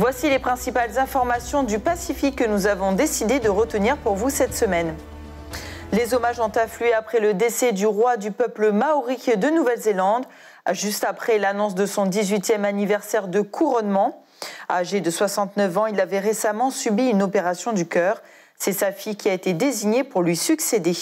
Voici les principales informations du Pacifique que nous avons décidé de retenir pour vous cette semaine. Les hommages ont afflué après le décès du roi du peuple maorique de Nouvelle-Zélande, juste après l'annonce de son 18e anniversaire de couronnement. Âgé de 69 ans, il avait récemment subi une opération du cœur. C'est sa fille qui a été désignée pour lui succéder.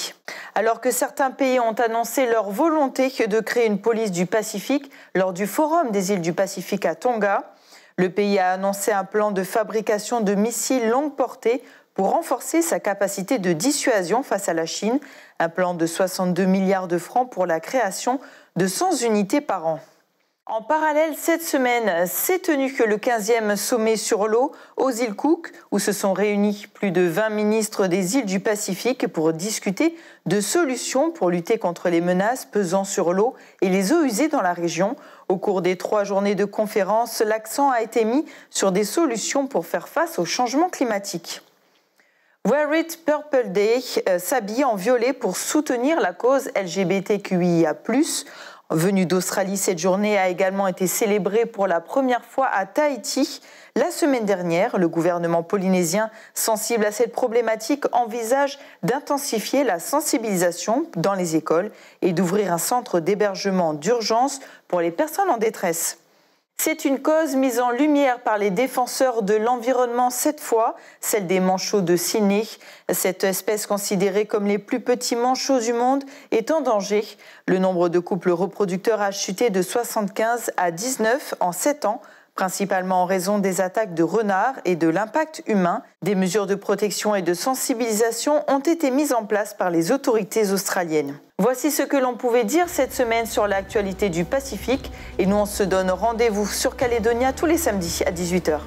Alors que certains pays ont annoncé leur volonté de créer une police du Pacifique lors du Forum des îles du Pacifique à Tonga, le pays a annoncé un plan de fabrication de missiles longue portée pour renforcer sa capacité de dissuasion face à la Chine, un plan de 62 milliards de francs pour la création de 100 unités par an. En parallèle, cette semaine, s'est tenu que le 15e sommet sur l'eau aux îles Cook, où se sont réunis plus de 20 ministres des îles du Pacifique pour discuter de solutions pour lutter contre les menaces pesant sur l'eau et les eaux usées dans la région. Au cours des trois journées de conférence, l'accent a été mis sur des solutions pour faire face au changement climatique. Wear It Purple Day euh, s'habille en violet pour soutenir la cause LGBTQIA, Venue d'Australie, cette journée a également été célébrée pour la première fois à Tahiti. La semaine dernière, le gouvernement polynésien, sensible à cette problématique, envisage d'intensifier la sensibilisation dans les écoles et d'ouvrir un centre d'hébergement d'urgence pour les personnes en détresse. C'est une cause mise en lumière par les défenseurs de l'environnement cette fois, celle des manchots de Sydney. Cette espèce considérée comme les plus petits manchots du monde est en danger. Le nombre de couples reproducteurs a chuté de 75 à 19 en 7 ans principalement en raison des attaques de renards et de l'impact humain. Des mesures de protection et de sensibilisation ont été mises en place par les autorités australiennes. Voici ce que l'on pouvait dire cette semaine sur l'actualité du Pacifique et nous on se donne rendez-vous sur Caledonia tous les samedis à 18h.